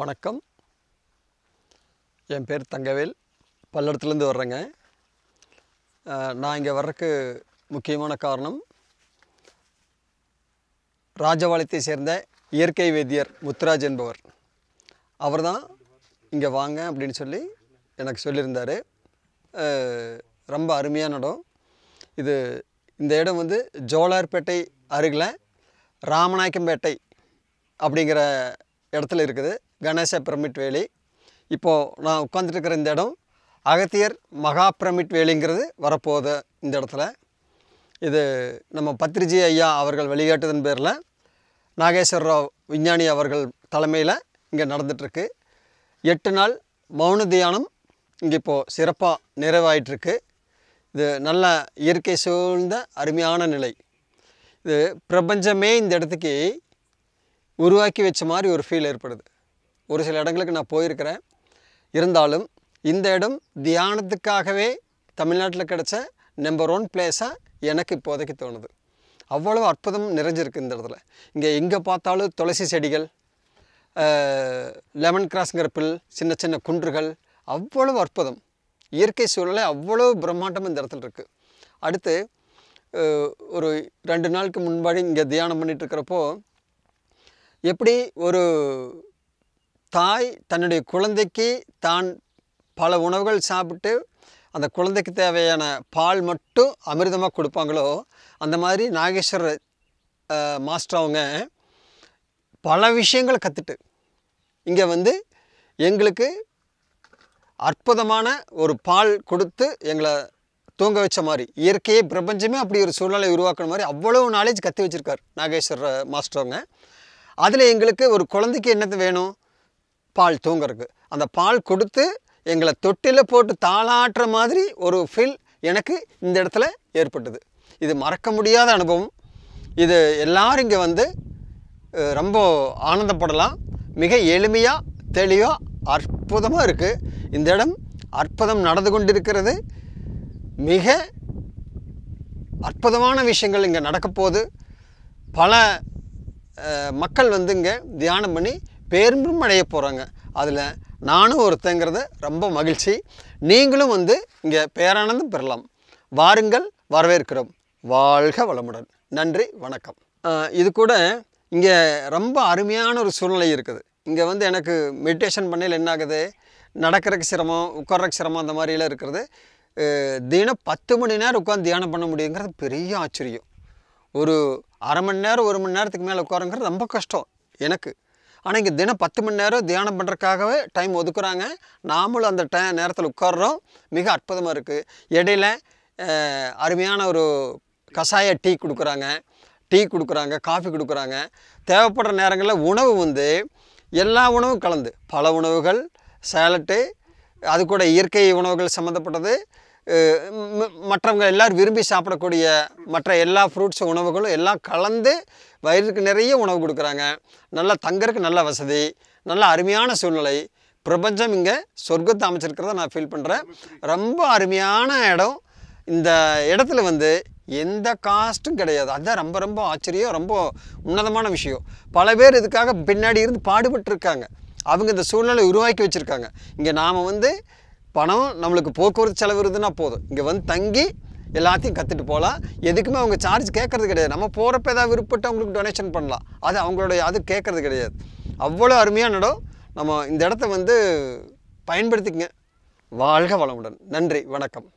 வணக்கம் என் பேர் தங்கவேல் பல்லடத்துலேருந்து வர்றேங்க நான் இங்கே வர்றதுக்கு முக்கியமான காரணம் ராஜபாளையத்தை சேர்ந்த இயற்கை வேதியர் முத்துராஜ் என்பவர் அவர் தான் இங்கே வாங்க அப்படின்னு சொல்லி எனக்கு சொல்லியிருந்தார் ரொம்ப அருமையான இடம் இது இந்த இடம் வந்து ஜோலார்பேட்டை அருகில் ராமநாயக்கம்பேட்டை அப்படிங்கிற இடத்துல இருக்குது கணேச பிரமிட் வேலி இப்போது நான் உட்காந்துட்டுருக்கிற இந்த இடம் அகத்தியர் மகா பிரமிட் வேலிங்கிறது வரப்போகுது இந்த இடத்துல இது நம்ம பத்ரிஜி ஐயா அவர்கள் வெளியேட்டதன் பேரில் நாகேஸ்வர ராவ் விஞ்ஞானி அவர்கள் தலைமையில் இங்கே நடந்துகிட்ருக்கு எட்டு நாள் மௌன தியானம் இங்கே இப்போது சிறப்பாக நிறைவாயிட்ருக்கு இது நல்ல இயற்கை சூழ்ந்த அருமையான நிலை இது பிரபஞ்சமே இந்த இடத்துக்கு உருவாக்கி வச்ச மாதிரி ஒரு ஃபீல் ஏற்படுது ஒரு சில இடங்களுக்கு நான் போயிருக்கிறேன் இருந்தாலும் இந்த இடம் தியானத்துக்காகவே தமிழ்நாட்டில் கிடச்ச நம்பர் ஒன் பிளேஸாக எனக்கு இப்போதைக்கு தோணுது அவ்வளவு அற்புதம் நிறைஞ்சிருக்கு இந்த இடத்துல இங்கே எங்கே பார்த்தாலும் துளசி செடிகள் லெமன் கிராஸ்ங்கிற பில் சின்ன சின்ன குன்றுகள் அவ்வளவு அற்புதம் இயற்கை சூழலை அவ்வளோ பிரம்மாண்டம் இந்த இடத்துல இருக்குது அடுத்து ஒரு ரெண்டு நாளுக்கு முன்பாடி இங்கே தியானம் பண்ணிகிட்ருக்கிறப்போ எப்படி ஒரு தாய் தன்னுடைய குழந்தைக்கு தான் பல உணவுகள் சாப்பிட்டு அந்த குழந்தைக்கு தேவையான பால் மட்டும் அமிர்தமாக கொடுப்பாங்களோ அந்த மாதிரி நாகேஸ்வரர் மாஸ்டர் அவங்க பல விஷயங்களை கற்றுட்டு இங்கே வந்து எங்களுக்கு அற்புதமான ஒரு பால் கொடுத்து எங்களை தூங்க வச்ச மாதிரி இயற்கையே பிரபஞ்சமே அப்படி ஒரு சூழ்நிலை உருவாக்குற மாதிரி அவ்வளவு நாலேஜ் கற்று வச்சுருக்கார் நாகேஸ்வர மாஸ்டர் அவங்க அதில் எங்களுக்கு ஒரு குழந்தைக்கு என்னது வேணும் பால் தூங்குறதுக்கு அந்த பால் கொடுத்து எங்களை தொட்டியில் போட்டு தாளாட்டுற மாதிரி ஒரு ஃபீல் எனக்கு இந்த இடத்துல ஏற்பட்டது இது மறக்க முடியாத அனுபவம் இது எல்லோரும் இங்கே வந்து ரொம்ப ஆனந்தப்படலாம் மிக எளிமையாக தெளிவாக அற்புதமாக இருக்குது இந்த இடம் அற்புதம் நடந்து கொண்டிருக்கிறது மிக அற்புதமான விஷயங்கள் இங்கே நடக்கப்போகுது பல மக்கள் வந்து இங்கே தியானம் பண்ணி பெரும்பும் அடைய போகிறாங்க அதில் நானும் ஒருத்தங்கிறத ரொம்ப மகிழ்ச்சி நீங்களும் வந்து இங்கே பேரானந்தம் பெறலாம் வாருங்கள் வரவேற்கிறோம் வாழ்க வளமுடன் நன்றி வணக்கம் இது கூட இங்கே ரொம்ப அருமையான ஒரு சூழ்நிலை இருக்குது இங்கே வந்து எனக்கு மெடிடேஷன் பண்ணையில் என்ன ஆகுது நடக்கிறதுக்கு சிரமம் உட்கார்றக்கு சிரமம் அந்த மாதிரிலாம் இருக்கிறது தினம் பத்து மணி நேரம் உட்காந்து தியானம் பண்ண முடியுங்கிறது பெரிய ஆச்சரியம் ஒரு அரை மணி நேரம் ஒரு மணி நேரத்துக்கு மேலே உட்காருங்கிறது ரொம்ப கஷ்டம் எனக்கு ஆனால் இங்கே தினம் பத்து மணி நேரம் தியானம் பண்ணுறதுக்காகவே டைம் ஒதுக்குறாங்க நாமளும் அந்த டைம் நேரத்தில் உட்காடுறோம் மிக அற்புதமாக இருக்குது இடையில அருமையான ஒரு கஷாய டீ கொடுக்குறாங்க டீ கொடுக்குறாங்க காஃபி கொடுக்குறாங்க தேவைப்படுற நேரங்களில் உணவு வந்து எல்லா உணவும் கலந்து பல உணவுகள் சேலட்டு அது கூட இயற்கை உணவுகள் சம்மந்தப்பட்டது மற்றவங்க எல்லோரும் விரும்பி சாப்பிடக்கூடிய மற்ற எல்லா ஃப்ரூட்ஸ் உணவுகளும் எல்லாம் கலந்து வயிறுக்கு நிறைய உணவு கொடுக்குறாங்க நல்லா தங்கறதுக்கு நல்ல வசதி நல்ல அருமையான சூழ்நிலை பிரபஞ்சம் இங்கே சொர்க்கத்தை அமைச்சிருக்கிறத நான் ஃபீல் பண்ணுறேன் ரொம்ப அருமையான இடம் இந்த இடத்துல வந்து எந்த காஸ்ட்டும் கிடையாது அதுதான் ரொம்ப ரொம்ப ஆச்சரியம் ரொம்ப உன்னதமான விஷயம் பல பேர் இதுக்காக பின்னாடி இருந்து பாடுபட்டுருக்காங்க அவங்க இந்த சூழ்நிலை உருவாக்கி வச்சுருக்காங்க இங்கே நாம் வந்து பணம் நம்மளுக்கு போக்குவரத்து செலவு இருதுன்னா போதும் இங்கே வந்து தங்கி எல்லாத்தையும் கற்றுட்டு போகலாம் எதுக்குமே அவங்க சார்ஜ் கேட்குறது கிடையாது நம்ம போகிறப்ப ஏதாவது விருப்பப்பட்டு அவங்களுக்கு டொனேஷன் பண்ணலாம் அது அவங்களோட அது கேட்குறது கிடையாது அவ்வளோ அருமையான இடம் நம்ம இந்த இடத்த வந்து பயன்படுத்திக்கங்க வாழ்க வளமுடன் நன்றி வணக்கம்